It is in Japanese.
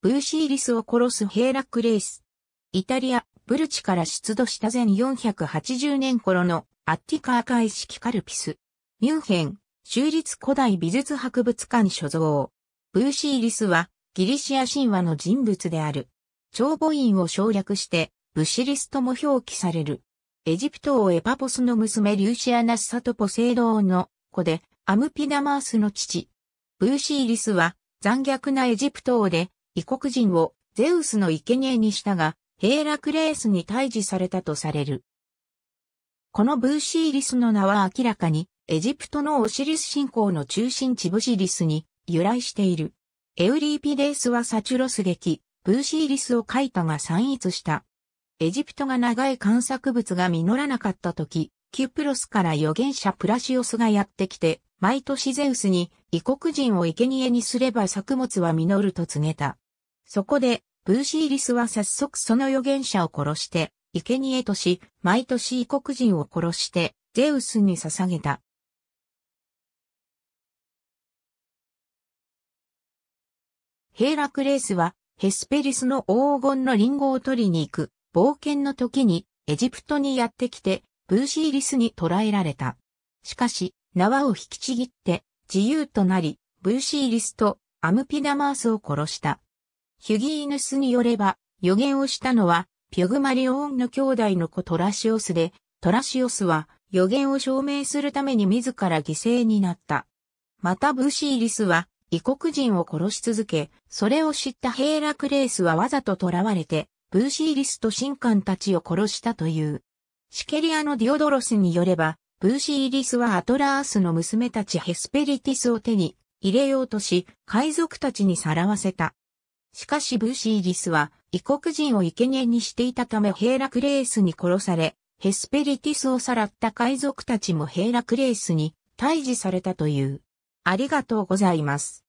ブーシーリスを殺すヘーラクレイス。イタリア、ブルチから出土した1480年頃のアッティカー海式カルピス。ミュンヘン、州立古代美術博物館所蔵。ブーシーリスはギリシア神話の人物である。長母院を省略してブシリスとも表記される。エジプト王エパポスの娘リューシアナスサトポセイド王の子でアムピダマースの父。ブーシーリスは残虐なエジプト王で異国人をゼウスの生贄にしたが、ヘーラクレースに退治されたとされる。このブーシーリスの名は明らかに、エジプトのオシリス信仰の中心地ブシリスに由来している。エウリーピデースはサチュロス劇、ブーシーリスを書いたが散逸した。エジプトが長い観作物が実らなかった時、キュプロスから預言者プラシオスがやってきて、毎年ゼウスに異国人を生贄にすれば作物は実ると告げた。そこで、ブーシーリスは早速その預言者を殺して、生贄とし、毎年異国人を殺して、ゼウスに捧げた。ヘーラクレースは、ヘスペリスの黄金のリンゴを取りに行く、冒険の時に、エジプトにやってきて、ブーシーリスに捕らえられた。しかし、縄を引きちぎって、自由となり、ブーシーリスとアムピダマースを殺した。ヒュギーヌスによれば、予言をしたのは、ピョグマリオンの兄弟の子トラシオスで、トラシオスは予言を証明するために自ら犠牲になった。またブシーリスは異国人を殺し続け、それを知ったヘーラクレースはわざと囚われて、ブーシーリスと神官たちを殺したという。シケリアのディオドロスによれば、ブーシーリスはアトラースの娘たちヘスペリティスを手に入れようとし、海賊たちにさらわせた。しかしブーシーリスは異国人を生贄にしていたためヘーラクレースに殺され、ヘスペリティスをさらった海賊たちもヘーラクレースに退治されたという。ありがとうございます。